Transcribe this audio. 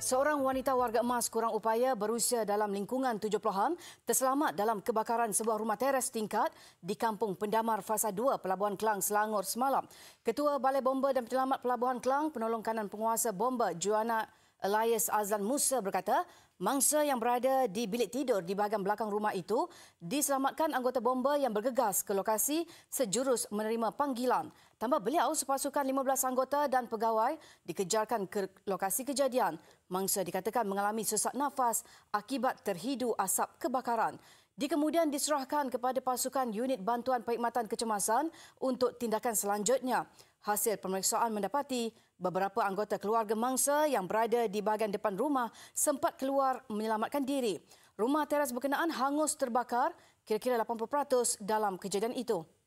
Seorang wanita warga emas kurang upaya berusia dalam lingkungan 70-an terselamat dalam kebakaran sebuah rumah teres tingkat di Kampung Pendamar Fasa 2 Pelabuhan Kelang Selangor semalam. Ketua Balai Bomba dan Penyelamat Pelabuhan Kelang, penolong kanan penguasa bomba Juana Elias Azlan Musa berkata, mangsa yang berada di bilik tidur di bahagian belakang rumah itu diselamatkan anggota bomba yang bergegas ke lokasi sejurus menerima panggilan. Tambah beliau, sepasukan 15 anggota dan pegawai dikejarkan ke lokasi kejadian. Mangsa dikatakan mengalami sesak nafas akibat terhidu asap kebakaran. Dia kemudian diserahkan kepada pasukan unit bantuan perkhidmatan kecemasan untuk tindakan selanjutnya hasil pemeriksaan mendapati beberapa anggota keluarga mangsa yang berada di bahagian depan rumah sempat keluar menyelamatkan diri. Rumah teras berkenaan hangus terbakar kira-kira 80% dalam kejadian itu.